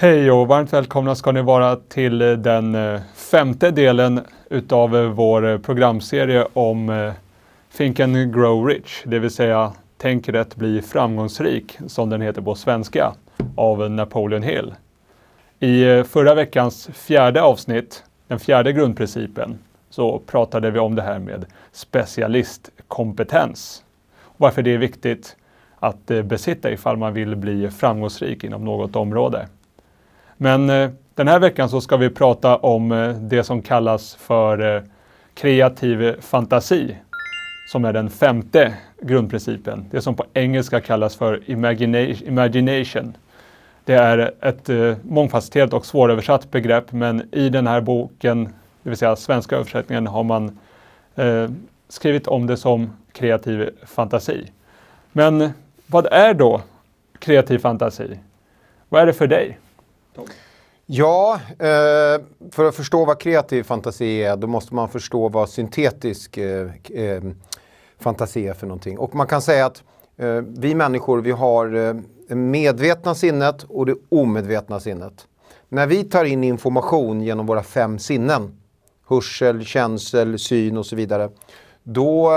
Hej och varmt välkomna ska ni vara till eh, den eh, femte delen utav eh, vår programserie om Think and Grow Rich, det vill säga Tänk rätt, bli framgångsrik, som den heter på svenska, av Napoleon Hill. I förra veckans fjärde avsnitt, den fjärde grundprincipen, så pratade vi om det här med specialistkompetens. Varför det är viktigt att besitta ifall man vill bli framgångsrik inom något område. Men eh, den här veckan så ska vi prata om eh, det som kallas för eh, kreativ fantasi, som är den femte grundprincipen. Det som på engelska kallas för imagination. Det är ett mångfacetterat och svåröversatt begrepp, men i den här boken, det vill säga svenska översättningen, har man skrivit om det som kreativ fantasi. Men vad är då kreativ fantasi? Vad är det för dig? Tom? Ja, eh, för att förstå vad kreativ fantasi är, då måste man förstå vad syntetisk eh, eh, fantasi är för någonting. Och man kan säga att vi människor, vi har det medvetna sinnet och det omedvetna sinnet. När vi tar in information genom våra fem sinnen, hörsel, känsel, syn och så vidare, då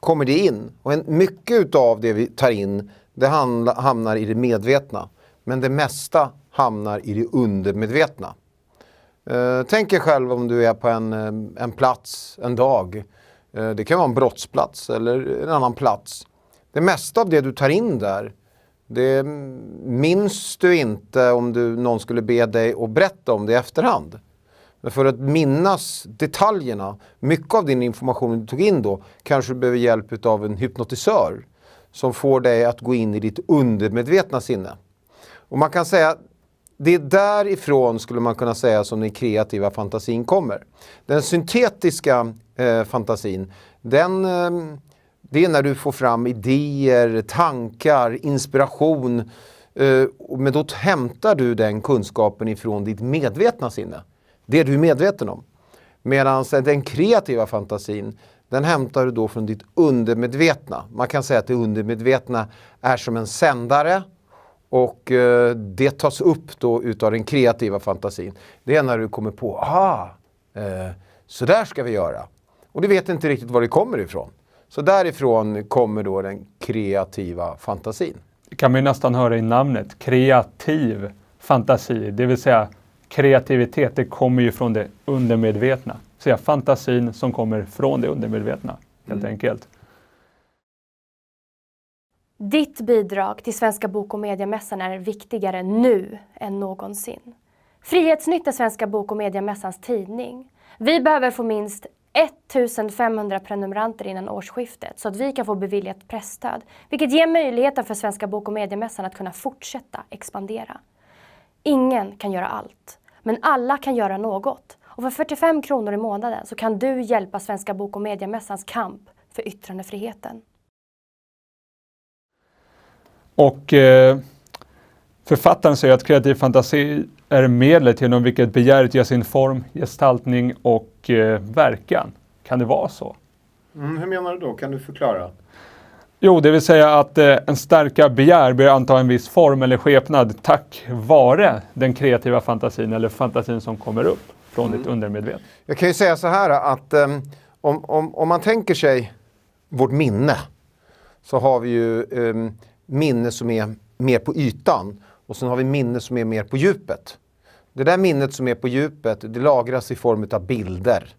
kommer det in. Och mycket av det vi tar in, det hamnar i det medvetna. Men det mesta hamnar i det undermedvetna. Eh, tänk er själv om du är på en, eh, en plats en dag. Eh, det kan vara en brottsplats eller en annan plats. Det mesta av det du tar in där, det minns du inte om du, någon skulle be dig att berätta om det i efterhand. Men för att minnas detaljerna, mycket av din information du tog in då, kanske du behöver hjälp av en hypnotisör som får dig att gå in i ditt undermedvetna sinne. Och man kan säga att det är därifrån, skulle man kunna säga, som den kreativa fantasin kommer. Den syntetiska eh, fantasin, den, eh, det är när du får fram idéer, tankar, inspiration. Eh, men då hämtar du den kunskapen ifrån ditt medvetna sinne. Det du är medveten om. Medan den kreativa fantasin, den hämtar du då från ditt undermedvetna. Man kan säga att det undermedvetna är som en sändare och eh, det tas upp då utav den kreativa fantasin. Det är när du kommer på, ah, eh, så där ska vi göra. Och du vet inte riktigt var det kommer ifrån. Så därifrån kommer då den kreativa fantasin. Det kan man ju nästan höra i namnet, kreativ fantasi, det vill säga kreativitet, det kommer ju från det undermedvetna. Så ja, fantasin som kommer från det undermedvetna, helt mm. enkelt. Ditt bidrag till Svenska Bok och Mediamässan är viktigare nu än någonsin. Frihetsnytt är Svenska Bok och Mediamässans tidning. Vi behöver få minst 1500 prenumeranter innan årsskiftet så att vi kan få beviljat pressstöd, vilket ger möjligheten för Svenska Bok och Mediamässan att kunna fortsätta expandera. Ingen kan göra allt, men alla kan göra något. Och för 45 kronor i månaden så kan du hjälpa Svenska Bok och Mediamässans kamp för yttrandefriheten. Och eh, författaren säger att kreativ fantasi är medlet genom vilket begäret ger sin form, gestaltning och eh, verkan. Kan det vara så? Mm, hur menar du då? Kan du förklara? Jo, det vill säga att eh, en starka begär börjar anta en viss form eller skepnad tack vare den kreativa fantasin eller fantasin som kommer upp från mm. ditt undermedvetna. Jag kan ju säga så här att um, om, om, om man tänker sig vårt minne så har vi ju um, minne som är mer på ytan och sen har vi minne som är mer på djupet. Det där minnet som är på djupet det lagras i form av bilder.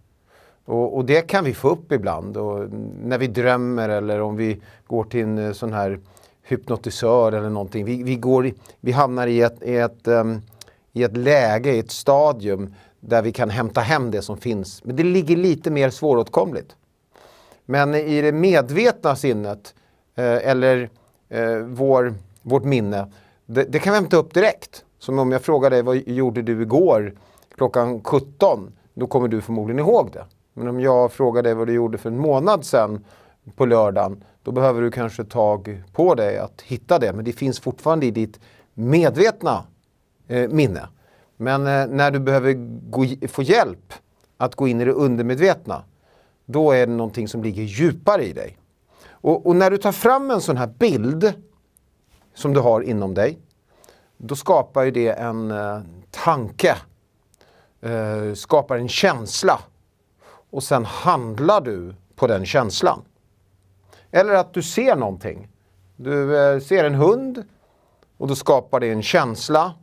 Och, och, det kan vi få upp ibland och när vi drömmer eller om vi går till en eh, sån här hypnotisör eller någonting. Vi, vi, går, vi hamnar i ett, i, ett, um, i ett läge, i ett stadium där vi kan hämta hem det som finns. Men det ligger lite mer svåråtkomligt. Men i det medvetna sinnet eh, eller eh, vår, vårt minne, det, det kan vi hämta upp direkt. Som om jag frågar dig, vad gjorde du igår klockan 17? Då kommer du förmodligen ihåg det. Men om jag frågar dig vad du gjorde för en månad sedan på lördagen, då behöver du kanske tag på dig att hitta det. Men det finns fortfarande i ditt medvetna eh, minne. Men eh, när du behöver gå, få hjälp att gå in i det undermedvetna, då är det någonting som ligger djupare i dig. Och, och, när du tar fram en sån här bild som du har inom dig, då skapar ju det en eh, tanke, eh, skapar en känsla och sen handlar du på den känslan. Eller att du ser någonting. Du eh, ser en hund och då skapar det en känsla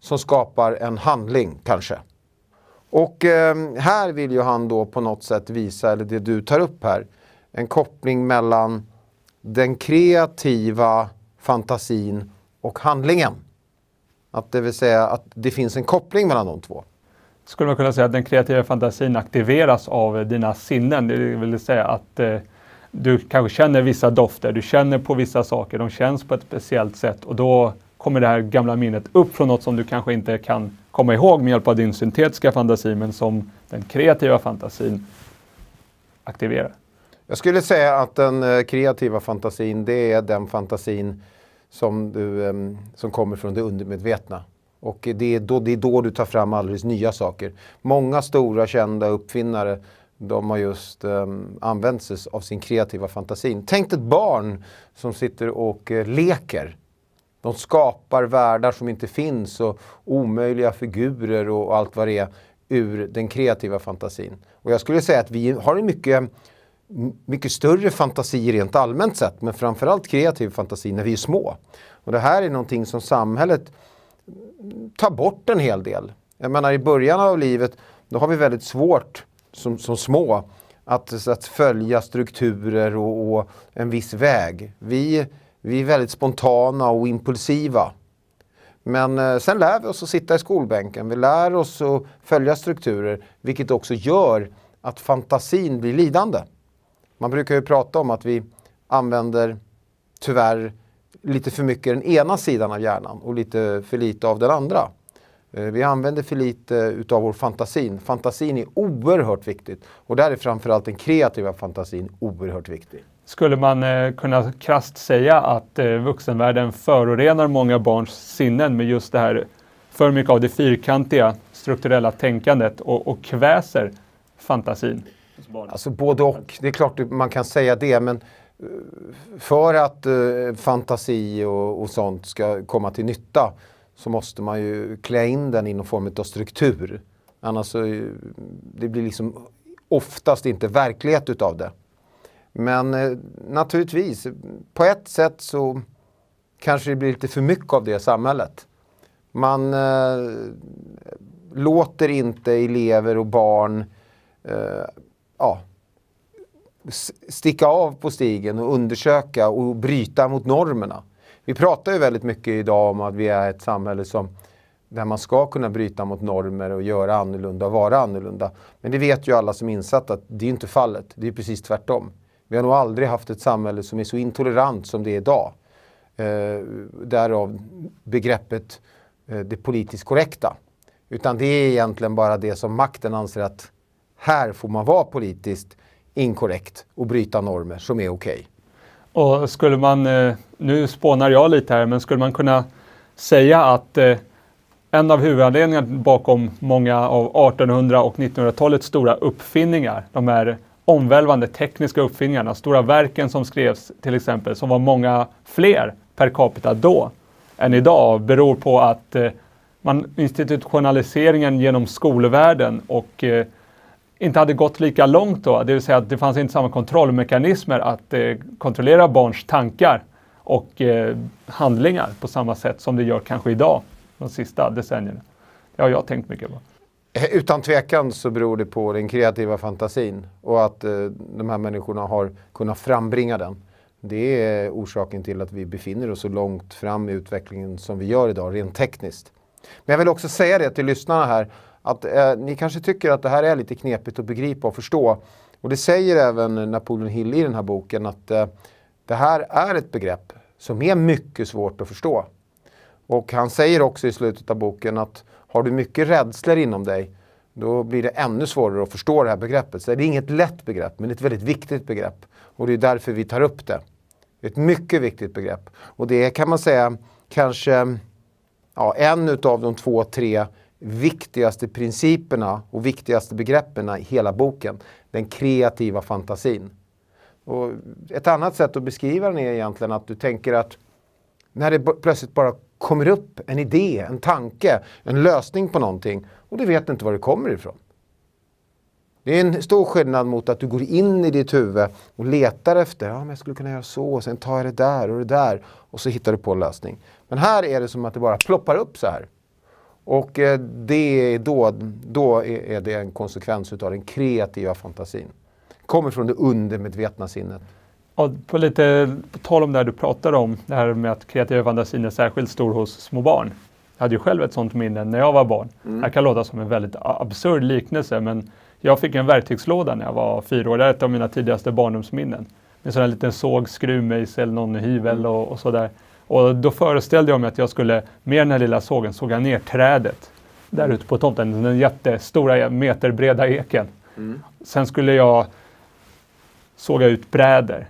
som skapar en handling kanske. Och eh, här vill ju han då på något sätt visa, eller det du tar upp här, en koppling mellan den kreativa fantasin och handlingen. Att det vill säga att det finns en koppling mellan de två. Skulle man kunna säga att den kreativa fantasin aktiveras av dina sinnen? Det vill säga att eh, du kanske känner vissa dofter, du känner på vissa saker, de känns på ett speciellt sätt och då kommer det här gamla minnet upp från något som du kanske inte kan komma ihåg med hjälp av din syntetiska fantasi, men som den kreativa fantasin aktiverar. Jag skulle säga att den eh, kreativa fantasin, det är den fantasin som, du, ehm, som kommer från det undermedvetna. Och det är, då, det är då du tar fram alldeles nya saker. Många stora kända uppfinnare de har just um, använt sig av sin kreativa fantasin. Tänk ett barn som sitter och eh, leker. De skapar världar som inte finns och omöjliga figurer och allt vad det är ur den kreativa fantasin. Och jag skulle säga att vi har en mycket mycket större fantasi rent allmänt sett, men framförallt kreativ fantasi när vi är små. Och det här är någonting som samhället mm, tar bort en hel del. Jag menar i början av livet, då har vi väldigt svårt som, som små att, att följa strukturer och, och, en viss väg. Vi, vi är väldigt spontana och impulsiva. Men eh, sen lär vi oss att sitta i skolbänken, vi lär oss att följa strukturer, vilket också gör att fantasin blir lidande. Man brukar ju prata om att vi använder tyvärr lite för mycket den ena sidan av hjärnan och lite för lite av den andra. Eh, vi använder för lite utav vår fantasin. Fantasin är oerhört viktigt och där är framförallt den kreativa fantasin oerhört viktig. Skulle man eh, kunna krast säga att eh, vuxenvärlden förorenar många barns sinnen med just det här för mycket av det fyrkantiga strukturella tänkandet och, och kväser fantasin? Alltså både och. Det är klart man kan säga det, men eh, för att eh, fantasi och, och, sånt ska komma till nytta så måste man ju klä in den i någon form av struktur. Annars så, eh, det blir liksom oftast inte verklighet utav det. Men eh, naturligtvis, på ett sätt så kanske det blir lite för mycket av det samhället. Man eh, låter inte elever och barn eh, ja, sticka av på stigen och undersöka och bryta mot normerna. Vi pratar ju väldigt mycket idag om att vi är ett samhälle som, där man ska kunna bryta mot normer och göra annorlunda och vara annorlunda. Men det vet ju alla som är insatta att det är inte fallet. Det är precis tvärtom. Vi har nog aldrig haft ett samhälle som är så intolerant som det är idag. Eh, därav begreppet eh, det politiskt korrekta. Utan det är egentligen bara det som makten anser att här får man vara politiskt inkorrekt och bryta normer som är okej. Okay. Och skulle man, eh, nu spånar jag lite här, men skulle man kunna säga att eh, en av huvudanledningarna bakom många av 1800 och 1900-talets stora uppfinningar, de här omvälvande tekniska uppfinningarna, stora verken som skrevs till exempel, som var många fler per capita då än idag, beror på att eh, man, institutionaliseringen genom skolvärlden och inte hade gått lika långt då, det vill säga att det fanns inte samma kontrollmekanismer att eh, kontrollera barns tankar och eh, handlingar på samma sätt som det gör kanske idag, de sista decennierna. Det har jag tänkt mycket på. Eh, utan tvekan så beror det på den kreativa fantasin och att de här människorna har kunnat frambringa den. Det är orsaken till att vi befinner oss så långt fram i utvecklingen som vi gör idag, rent tekniskt. Men jag vill också säga det till lyssnarna här att eh, ni kanske tycker att det här är lite knepigt att begripa och förstå. Och det säger även Napoleon Hill i den här boken att eh, det här är ett begrepp som är mycket svårt att förstå. Och han säger också i slutet av boken att har du mycket rädslor inom dig då blir det ännu svårare att förstå det här begreppet. Så det är inget lätt begrepp, men ett väldigt viktigt begrepp. Och det är därför vi tar upp det. Ett mycket viktigt begrepp. Och det är, kan man säga, kanske ja, en av de två, tre viktigaste principerna och viktigaste begreppen i hela boken. Den kreativa fantasin. Och ett annat sätt att beskriva den är egentligen att du tänker att när det plötsligt bara kommer upp en idé, en tanke, en lösning på någonting och du vet inte var det kommer ifrån. Det är en stor skillnad mot att du går in i ditt huvud och letar efter, ja men jag skulle kunna göra så, och sen tar jag det där och det där och så hittar du på en lösning. Men här är det som att det bara ploppar upp så här. Och eh, det är då, då är det en konsekvens utav den kreativa fantasin. Kommer från det undermedvetna sinnet. Ja, på lite på tal om det här du pratade om, det här med att kreativa fantasin är särskilt stor hos små barn. Jag hade ju själv ett sånt minne när jag var barn. Mm. Det kan låta som en väldigt absurd liknelse, men jag fick en verktygslåda när jag var fyra år. Det är ett av mina tidigaste barndomsminnen. Med en sån här liten såg, skruvmejsel, någon hyvel mm. och, och sådär. Och då föreställde jag mig att jag skulle med den här lilla sågen såga ner trädet där mm. ute på tomten, den jättestora meterbreda eken. Mm. Sen skulle jag såga ut bräder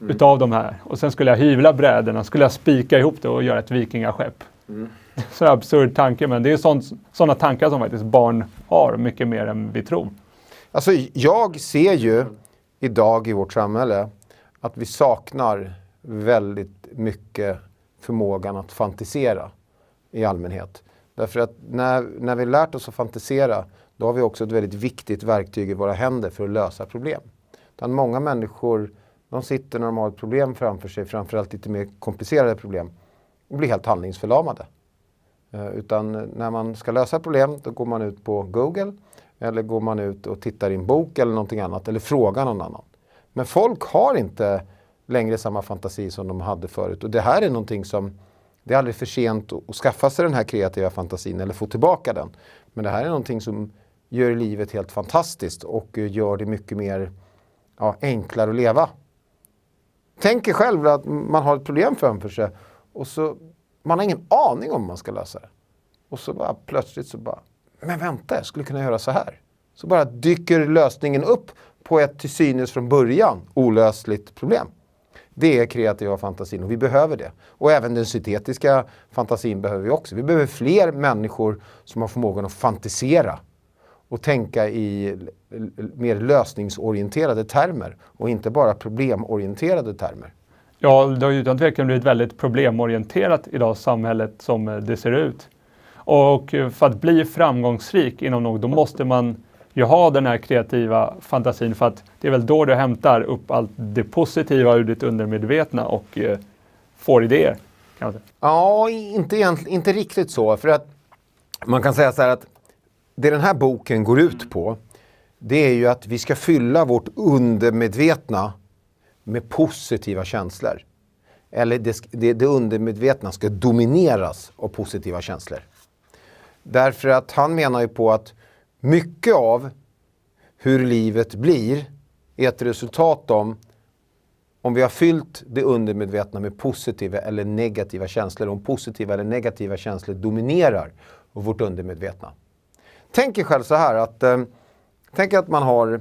mm. utav de här och sen skulle jag hyvla bräderna, skulle jag spika ihop det och göra ett vikingaskepp. Mm. Så absurd tanke, men det är sådana tankar som faktiskt barn har mycket mer än vi tror. Alltså, jag ser ju idag i vårt samhälle att vi saknar väldigt mycket förmågan att fantisera i allmänhet. Därför att när, när vi lärt oss att fantisera, då har vi också ett väldigt viktigt verktyg i våra händer för att lösa problem. Utan många människor, de sitter när de har ett problem framför sig, framförallt lite mer komplicerade problem, och blir helt handlingsförlamade. Eh, utan när man ska lösa problem, då går man ut på Google, eller går man ut och tittar i en bok eller någonting annat, eller frågar någon annan. Men folk har inte längre samma fantasi som de hade förut. Och det här är någonting som, det är aldrig för sent att skaffa sig den här kreativa fantasin eller få tillbaka den. Men det här är någonting som gör livet helt fantastiskt och eh, gör det mycket mer ja, enklare att leva. Tänk er själv att man har ett problem framför sig och så man har ingen aning om man ska lösa det. Och så bara plötsligt så bara, men vänta, jag skulle kunna göra så här. Så bara dyker lösningen upp på ett till synes från början olösligt problem. Det är kreativa fantasin och vi behöver det. Och även den syntetiska fantasin behöver vi också. Vi behöver fler människor som har förmågan att fantisera och tänka i mer lösningsorienterade termer och inte bara problemorienterade termer. Ja, det har ju utan tvekan blivit väldigt problemorienterat idag, samhället som eh, det ser ut. Och eh, för att bli framgångsrik inom något, då måste man ju ha den här kreativa fantasin för att det är väl då du hämtar upp allt det positiva ur ditt undermedvetna och eh, får idéer. Ja, inte, inte riktigt så. För att man kan säga så här att det den här boken går ut på det är ju att vi ska fylla vårt undermedvetna med positiva känslor. Eller det, det, det undermedvetna ska domineras av positiva känslor. Därför att han menar ju på att mycket av hur livet blir är ett resultat om om vi har fyllt det undermedvetna med positiva eller negativa känslor, om positiva eller negativa känslor dominerar vårt undermedvetna. Tänk er själv så här att, eh, tänk att man har,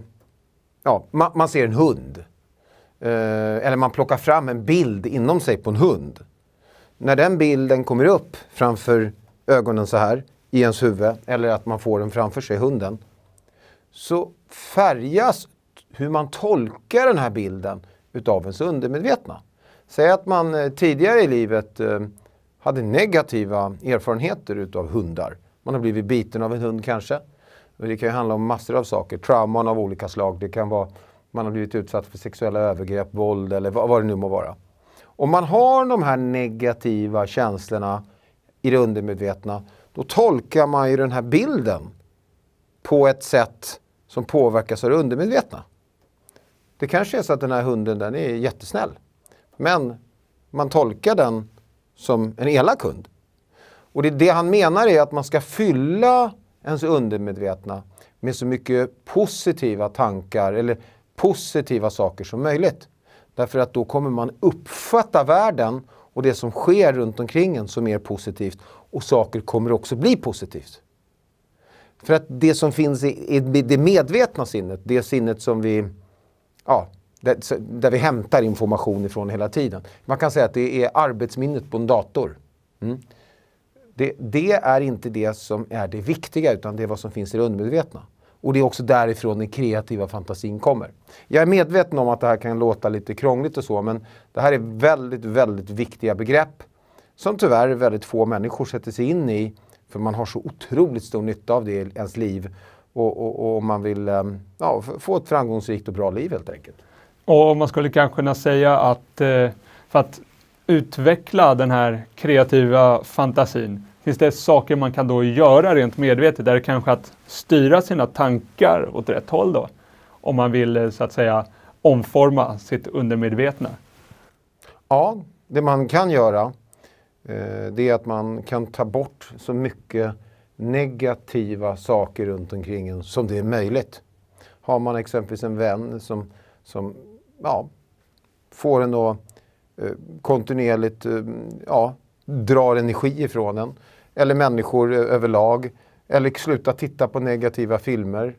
ja, man, man ser en hund. Eh, eller man plockar fram en bild inom sig på en hund. När den bilden kommer upp framför ögonen så här i ens huvud eller att man får den framför sig, hunden, så färgas hur man tolkar den här bilden utav ens undermedvetna. Säg att man eh, tidigare i livet eh, hade negativa erfarenheter utav hundar. Man har blivit biten av en hund kanske. Det kan ju handla om massor av saker, trauman av olika slag. Det kan vara man har blivit utsatt för sexuella övergrepp, våld eller vad det nu må vara. Om man har de här negativa känslorna i det undermedvetna då tolkar man ju den här bilden på ett sätt som påverkas av det undermedvetna. Det kanske är så att den här hunden den är jättesnäll. Men man tolkar den som en elak hund. Och det, det han menar är att man ska fylla ens undermedvetna med så mycket positiva tankar eller positiva saker som möjligt. Därför att då kommer man uppfatta världen och det som sker runt omkring en som mer positivt och saker kommer också bli positivt. För att det som finns i, i det medvetna sinnet, det sinnet som vi, ja, där, där, vi hämtar information ifrån hela tiden. Man kan säga att det är arbetsminnet på en dator. Mm. Det, det, är inte det som är det viktiga utan det är vad som finns i det undermedvetna. Och det är också därifrån den kreativa fantasin kommer. Jag är medveten om att det här kan låta lite krångligt och så men det här är väldigt, väldigt viktiga begrepp som tyvärr väldigt få människor sätter sig in i. För man har så otroligt stor nytta av det i ens liv. Och, och, och man vill eh, ja, få ett framgångsrikt och bra liv helt enkelt. Och man skulle kanske kunna säga att eh, för att utveckla den här kreativa fantasin, finns det saker man kan då göra rent medvetet? Är det kanske att styra sina tankar åt rätt håll då? Om man vill eh, så att säga omforma sitt undermedvetna? Ja, det man kan göra Eh, det är att man kan ta bort så mycket negativa saker runt omkring en som det är möjligt. Har man exempelvis en vän som, som ja, får en att eh, kontinuerligt eh, ja, drar energi ifrån en, eller människor eh, överlag, eller sluta titta på negativa filmer,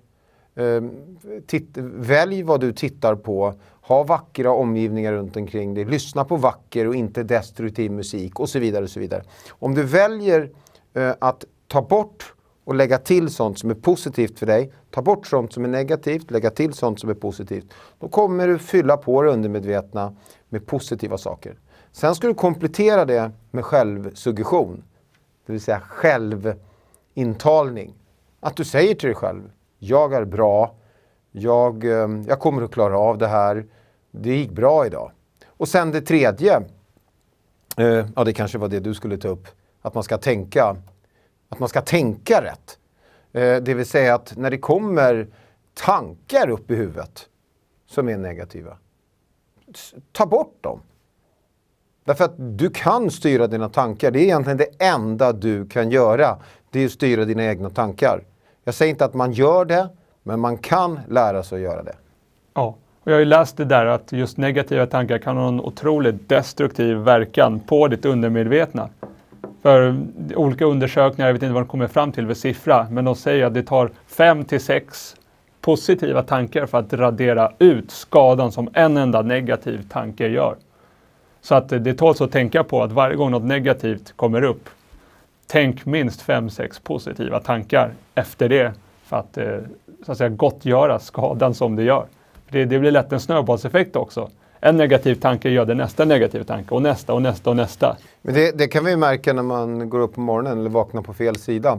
Ehm, titt, välj vad du tittar på, ha vackra omgivningar runt omkring dig, lyssna på vacker och inte destruktiv musik och så vidare. Och så vidare. Om du väljer eh, att ta bort och lägga till sånt som är positivt för dig, ta bort sånt som är negativt, lägga till sånt som är positivt. Då kommer du fylla på det undermedvetna med positiva saker. Sen ska du komplettera det med självsuggestion, det vill säga självintalning. Att du säger till dig själv jag är bra, jag, eh, jag kommer att klara av det här, det gick bra idag. Och sen det tredje, eh, ja det kanske var det du skulle ta upp, att man ska tänka, att man ska tänka rätt. Eh, det vill säga att när det kommer tankar upp i huvudet som är negativa, ta bort dem. Därför att du kan styra dina tankar. Det är egentligen det enda du kan göra. Det är att styra dina egna tankar. Jag säger inte att man gör det, men man kan lära sig att göra det. Ja, och jag har ju läst det där att just negativa tankar kan ha en otroligt destruktiv verkan på ditt undermedvetna. För olika undersökningar, jag vet inte vad de kommer fram till för siffra, men de säger att det tar fem till sex positiva tankar för att radera ut skadan som en enda negativ tanke gör. Så att det tåls att tänka på att varje gång något negativt kommer upp tänk minst fem sex positiva tankar efter det för att, eh, så att säga, gottgöra skadan som det gör. Det, det, blir lätt en snöbollseffekt också. En negativ tanke gör det nästa negativ tanke och nästa och nästa och nästa. Men det, det kan vi märka när man går upp på morgonen eller vaknar på fel sida.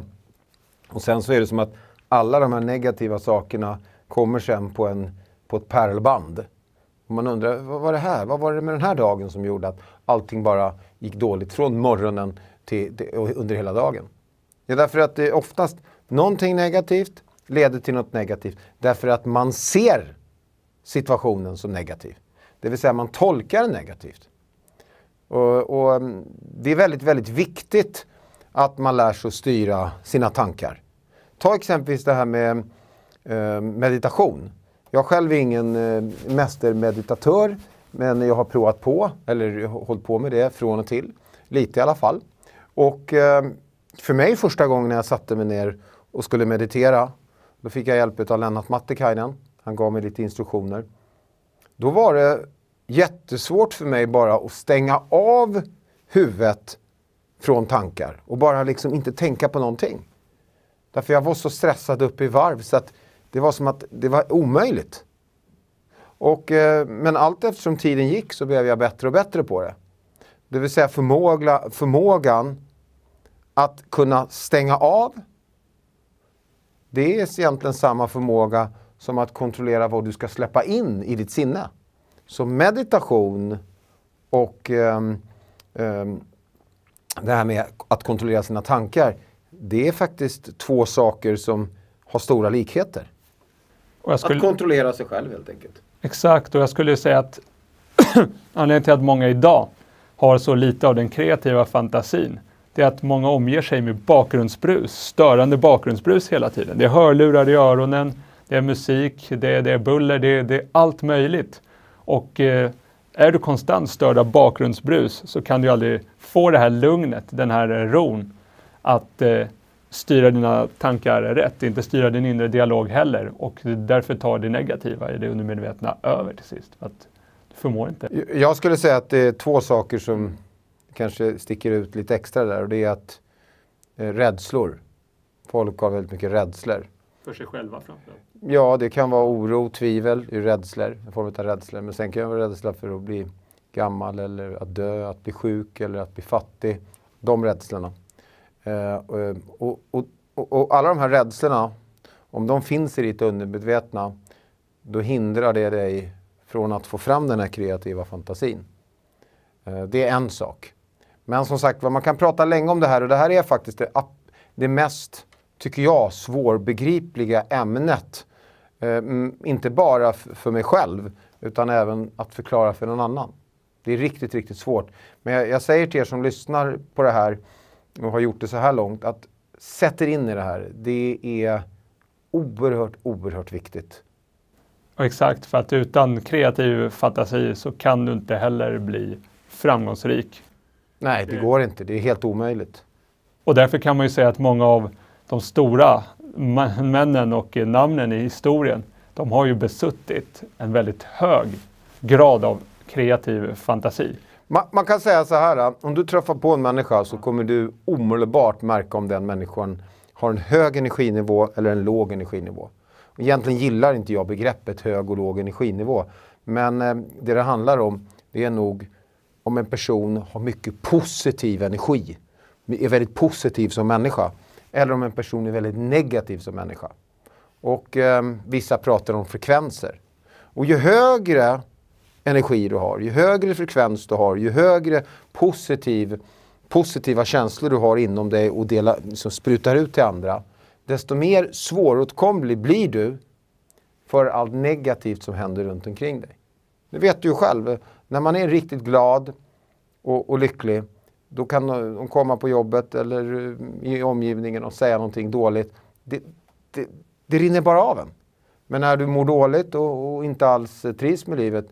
Och sen så är det som att alla de här negativa sakerna kommer sen på, en, på ett pärlband. Och Man undrar, vad var det här? Vad var det med den här dagen som gjorde att allting bara gick dåligt från morgonen till, till, under hela dagen. Ja, därför att det oftast, någonting negativt leder till något negativt. Därför att man ser situationen som negativ. Det vill säga man tolkar den negativt. Och, och, mm, det är väldigt, väldigt viktigt att man lär sig att styra sina tankar. Ta exempelvis det här med eh, meditation. Jag själv är ingen eh, mästermeditatör, men jag har provat på, eller hållit på med det från och till. Lite i alla fall. Och eh, för mig första gången när jag satte mig ner och skulle meditera, då fick jag hjälp av Lennart Mattikainen. Han gav mig lite instruktioner. Då var det jättesvårt för mig bara att stänga av huvudet från tankar och bara liksom inte tänka på någonting. Därför jag var så stressad upp i varv så att det var som att det var omöjligt. Och, eh, men allt eftersom tiden gick så blev jag bättre och bättre på det. Det vill säga förmåga, förmågan att kunna stänga av, det är egentligen samma förmåga som att kontrollera vad du ska släppa in i ditt sinne. Så meditation och um, um, det här med att kontrollera sina tankar, det är faktiskt två saker som har stora likheter. Skulle... Att kontrollera sig själv helt enkelt. Exakt, och jag skulle säga att anledningen till att många idag har så lite av den kreativa fantasin det är att många omger sig med bakgrundsbrus, störande bakgrundsbrus hela tiden. Det är hörlurar i öronen, det är musik, det är, det är buller, det är, det är, allt möjligt. Och eh, är du konstant störd av bakgrundsbrus så kan du aldrig få det här lugnet, den här ron, att eh, styra dina tankar rätt, inte styra din inre dialog heller. Och därför tar det negativa i det undermedvetna över till sist. Att du förmår inte. Jag skulle säga att det är två saker som kanske sticker ut lite extra där och det är att eh, rädslor. Folk har väldigt mycket rädslor. För sig själva framförallt? Ja, det kan vara oro, tvivel, är rädslor, en form av rädslor. Men sen kan det vara rädsla för att bli gammal eller att dö, att bli sjuk eller att bli fattig. De rädslorna. Eh, och, och, och, och, alla de här rädslorna, om de finns i ditt undermedvetna, då hindrar det dig från att få fram den här kreativa fantasin. Eh, det är en sak. Men som sagt man kan prata länge om det här och det här är faktiskt det, det mest, tycker jag, svårbegripliga ämnet. Um, inte bara för mig själv, utan även att förklara för någon annan. Det är riktigt, riktigt svårt. Men jag, jag, säger till er som lyssnar på det här och har gjort det så här långt, att sätt er in i det här. Det är oerhört, oerhört viktigt. Och exakt, för att utan kreativ fantasi så kan du inte heller bli framgångsrik. Nej, det eh. går inte. Det är helt omöjligt. Och därför kan man ju säga att många av de stora männen och namnen i historien, de har ju besuttit en väldigt hög grad av kreativ fantasi. Man, kan säga så här, om du träffar på en människa så kommer du omedelbart märka om den människan har en hög energinivå eller en låg energinivå. Egentligen gillar inte jag begreppet hög och låg energinivå, men eh, det det handlar om, det är nog om en person har mycket positiv energi, är väldigt positiv som människa, eller om en person är väldigt negativ som människa. Och eh, vissa pratar om frekvenser. Och ju högre energi du har, ju högre frekvens du har, ju högre positiv, positiva känslor du har inom dig och delar, liksom sprutar ut till andra, desto mer svåråtkomlig blir du för allt negativt som händer runt omkring dig. Det vet du ju själv när man är riktigt glad och, och lycklig, då kan de komma på jobbet eller eh, i omgivningen och säga någonting dåligt. Det, det, det rinner bara av en. Men när du mår dåligt och, och inte alls eh, trivs med livet,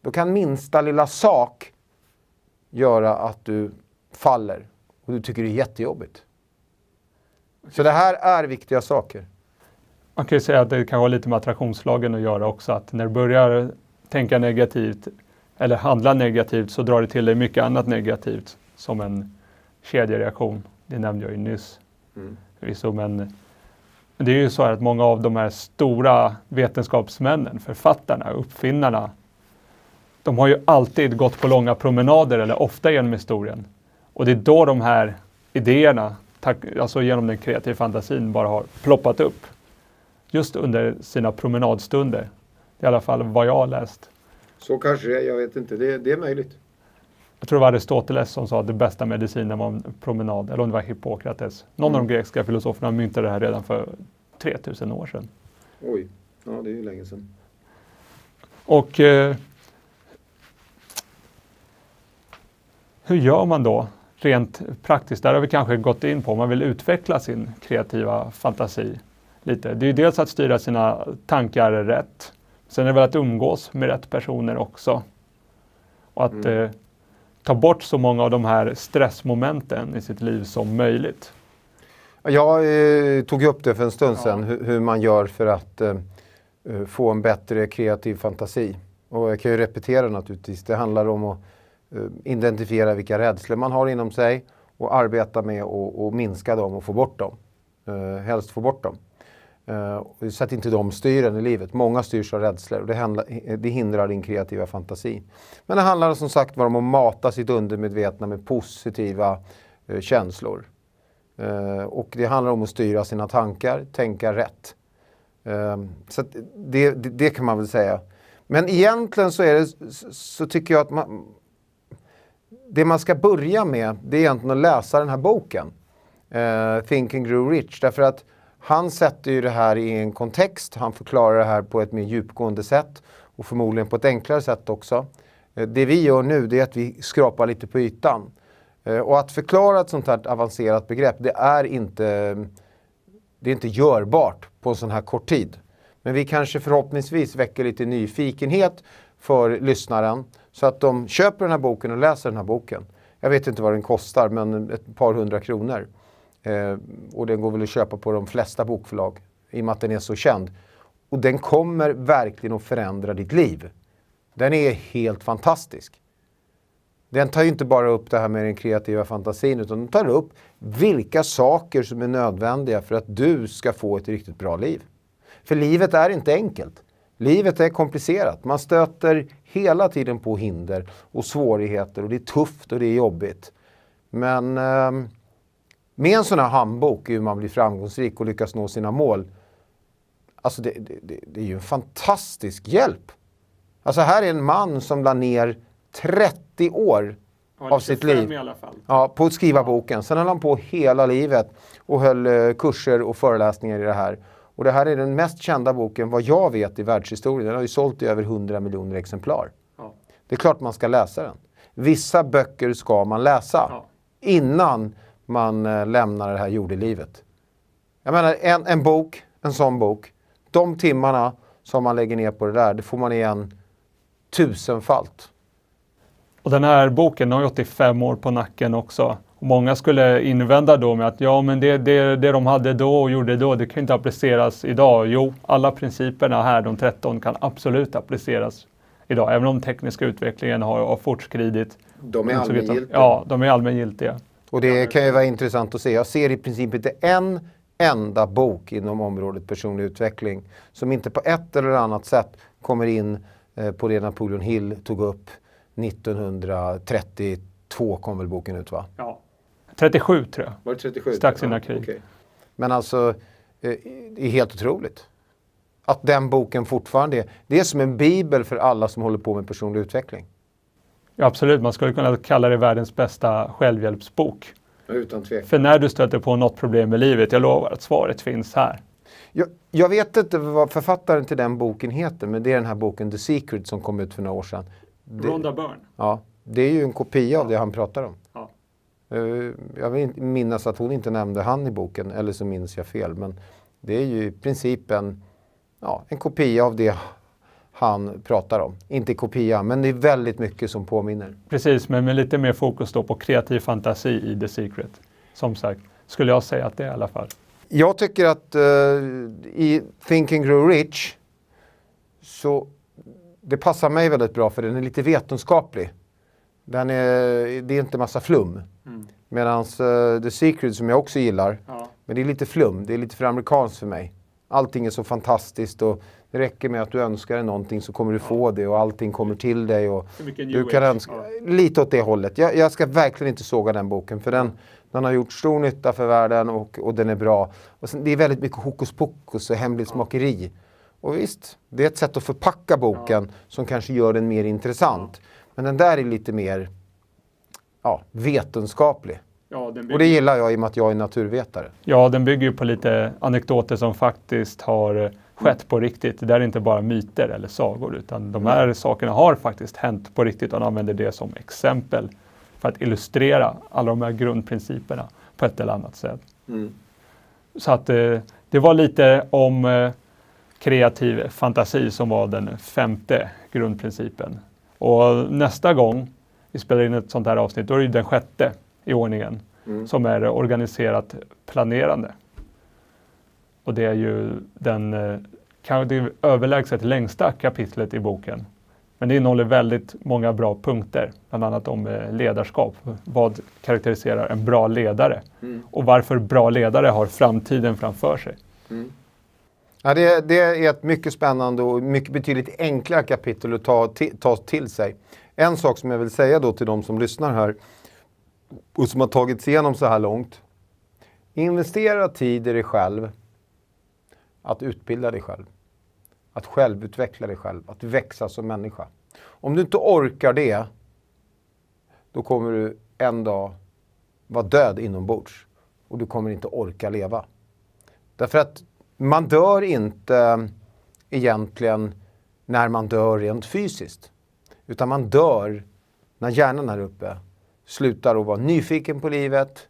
då kan minsta lilla sak göra att du faller och du tycker det är jättejobbigt. Så det här är viktiga saker. Man kan ju säga att det kan ha lite med attraktionslagen att göra också, att när du börjar tänka negativt, eller handla negativt så drar det till dig mycket annat negativt som en kedjereaktion. Det nämnde jag ju nyss. Mm. Förvisso, men det är ju så att många av de här stora vetenskapsmännen, författarna, uppfinnarna, de har ju alltid gått på långa promenader eller ofta genom historien. Och det är då de här idéerna, alltså genom den kreativa fantasin, bara har ploppat upp. Just under sina promenadstunder. Det är i alla fall vad jag har läst. Så kanske det är, jag vet inte. Det, det är möjligt. Jag tror det var Aristoteles som sa att det bästa medicinen var en promenad, eller om det var Hippokrates. Någon mm. av de mm. grekiska filosoferna myntade det här redan för 3000 år sedan. Oj, ja det är ju länge sedan. Och eh, hur gör man då rent praktiskt? Där har vi kanske gått in på, om man vill utveckla sin kreativa fantasi lite. Det är ju dels att styra sina tankar rätt Sen är det väl att umgås med rätt personer också. Och att mm. eh, ta bort så många av de här stressmomenten i sitt liv som möjligt. Jag eh, tog upp det för en stund ja. sedan, hur, hur, man gör för att eh, eh, få en bättre kreativ fantasi. Och jag kan ju repetera naturligtvis. Det handlar om att eh, identifiera vilka rädslor man har inom sig och arbeta med att minska dem och få bort dem. Eh, helst få bort dem. Eh, så att inte de styr en i livet. Många styrs av rädslor och det, handlar, det hindrar din kreativa fantasi. Men det handlar som sagt om att mata sitt undermedvetna med positiva eh, känslor. Eh, och det handlar om att styra sina tankar, tänka rätt. så det, det, det, kan man väl säga. Men egentligen så, är det, så tycker jag att man, det man ska börja med det är egentligen att läsa den här boken. Think and Grow Rich. Därför att han sätter ju det här i en kontext, han förklarar det här på ett mer djupgående sätt och förmodligen på ett enklare sätt också. Eh, det vi gör nu det är att vi skrapar lite på ytan. Eh, och att förklara ett sånt här avancerat begrepp, det är inte, det är inte görbart på en sån här kort tid. Men vi kanske förhoppningsvis väcker lite nyfikenhet för lyssnaren så att de köper den här boken och läser den här boken. Jag vet inte vad den kostar, men ett par hundra kronor. Eh, och den går väl att köpa på de flesta bokförlag i och med att den är så känd. Och den kommer verkligen att förändra ditt liv. Den är helt fantastisk. Den tar ju inte bara upp det här med den kreativa fantasin utan den tar upp vilka saker som är nödvändiga för att du ska få ett riktigt bra liv. För livet är inte enkelt. Livet är komplicerat. Man stöter hela tiden på hinder och svårigheter och det är tufft och det är jobbigt. Men eh, med en sån här handbok hur man blir framgångsrik och lyckas nå sina mål. Alltså det, det, det är ju en fantastisk hjälp. Alltså här är en man som la ner 30 år av sitt liv. Ja, på att skriva boken. Sen höll han på hela livet och höll eh, kurser och föreläsningar i det här. Och det här är den mest kända boken, vad jag vet, i världshistorien. Den har ju sålt i över 100 miljoner exemplar. Ja. Det är klart man ska läsa den. Vissa böcker ska man läsa ja. innan man eh, lämnar det här jordelivet. Jag menar, en, en bok, en sån bok, de timmarna som man lägger ner på det där, det får man igen tusenfalt. Och den här boken har ju 85 år på nacken också. många skulle invända då med att ja, men det, det, det de hade då och gjorde då, det kan inte appliceras idag. Jo, alla principerna här, de 13, kan absolut appliceras idag, även om tekniska utvecklingen har, har fortskridit. De är allmängiltiga. Ja, de är allmängiltiga. Och det kan ju vara intressant att se. Jag ser i princip inte en enda bok inom området personlig utveckling som inte på ett eller annat sätt kommer in eh, på det Napoleon Hill tog upp 1932 kom väl boken ut va? Ja. 37 tror jag. Var det 37? Strax innan ja, krig. Okay. Men alltså, eh, det är helt otroligt. Att den boken fortfarande är, det är som en bibel för alla som håller på med personlig utveckling. Ja, absolut, man skulle kunna kalla det världens bästa självhjälpsbok. Utan tvekan. För när du stöter på något problem i livet, jag lovar att svaret finns här. Jag, jag, vet inte vad författaren till den boken heter, men det är den här boken The Secret som kom ut för några år sedan. Det, Rhonda Byrne. Ja, det är ju en kopia av det han pratar om. Ja. Eh, jag vill minnas att hon inte nämnde han i boken, eller så minns jag fel. Men det är ju i princip en, ja, en kopia av det han pratar om. Inte kopia, men det är väldigt mycket som påminner. Precis, men med lite mer fokus då på kreativ fantasi i The Secret. Som sagt, skulle jag säga att det är i alla fall. Jag tycker att uh, i Thinking Grow Rich så det passar mig väldigt bra för den är lite vetenskaplig. Den är, det är inte massa flum. Mm. Medan uh, eh, The Secret som jag också gillar, ja. men det är lite flum, det är lite för amerikanskt för mig. Allting är så fantastiskt och det räcker med att du önskar dig någonting så kommer du få det och allting kommer till dig. Och du kan önska, lite åt det hållet. Jag, jag, ska verkligen inte såga den boken för den, den har gjort stor nytta för världen och, och den är bra. Och sen, det är väldigt mycket hokus pokus och hemlighetsmakeri. Och visst, det är ett sätt att förpacka boken som kanske gör den mer intressant. Men den där är lite mer ja, vetenskaplig. Ja, bygger... Och det gillar jag i och med att jag är naturvetare. Ja, den bygger ju på lite anekdoter som faktiskt har skett på riktigt. Det där är inte bara myter eller sagor utan de här sakerna har faktiskt hänt på riktigt. Han använder det som exempel för att illustrera alla de här grundprinciperna på ett eller annat sätt. Mm. Så att eh, det var lite om eh, kreativ fantasi som var den femte grundprincipen. Och nästa gång vi spelar in ett sånt här avsnitt, då är det den sjätte i ordningen mm. som är organiserat planerande. Och det är ju den, eh, det överlägset längsta kapitlet i boken. Men det innehåller väldigt många bra punkter, bland annat om eh, ledarskap. Vad karaktäriserar en bra ledare? Mm. Och varför bra ledare har framtiden framför sig. Mm. Ja, det, det, är ett mycket spännande och mycket betydligt enklare kapitel att ta, ta till sig. En sak som jag vill säga då till de som lyssnar här och som har tagits igenom så här långt. Investera tid i dig själv att utbilda dig själv. Att självutveckla dig själv, att växa som människa. Om du inte orkar det, då kommer du en dag vara död inombords. Och du kommer inte orka leva. Därför att man dör inte egentligen när man dör rent fysiskt. Utan man dör när hjärnan här uppe slutar att vara nyfiken på livet,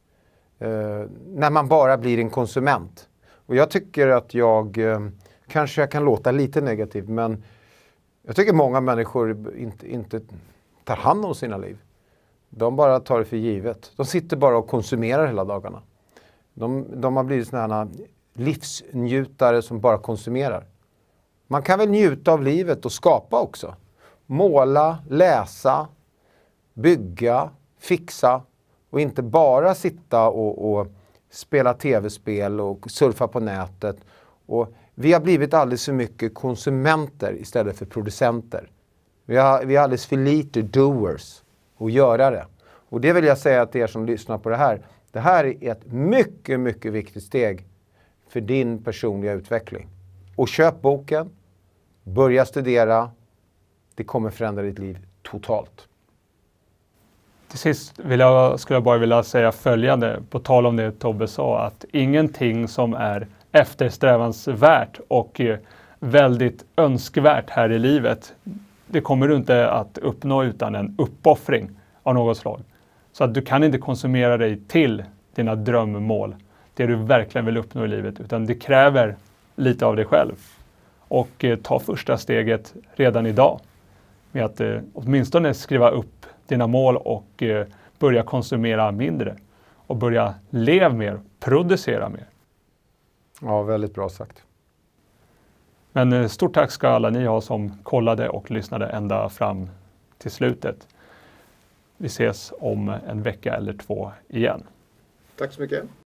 eh, när man bara blir en konsument. Och jag tycker att jag, eh, kanske jag kan låta lite negativ, men jag tycker många människor inte, inte tar hand om sina liv. De bara tar det för givet. De sitter bara och konsumerar hela dagarna. De, de har blivit sådana här livsnjutare som bara konsumerar. Man kan väl njuta av livet och skapa också. Måla, läsa, bygga, fixa och inte bara sitta och, och spela tv-spel och surfa på nätet. Och vi har blivit alldeles för mycket konsumenter istället för producenter. Vi har, vi har alldeles för lite doers och görare. Och det vill jag säga till er som lyssnar på det här. Det här är ett mycket, mycket viktigt steg för din personliga utveckling. Och köp boken, börja studera. Det kommer förändra ditt liv totalt. Till sist vill jag, skulle jag bara vilja säga följande, på tal om det Tobbe sa, att ingenting som är eftersträvansvärt och eh, väldigt önskvärt här i livet, det kommer du inte att uppnå utan en uppoffring av något slag. Så att du kan inte konsumera dig till dina drömmål, det du verkligen vill uppnå i livet, utan det kräver lite av dig själv. Och eh, ta första steget redan idag med att eh, åtminstone skriva upp dina mål och eh, börja konsumera mindre och börja leva mer, producera mer. Ja, väldigt bra sagt. Men eh, stort tack ska alla ni ha som kollade och lyssnade ända fram till slutet. Vi ses om en vecka eller två igen. Tack så mycket.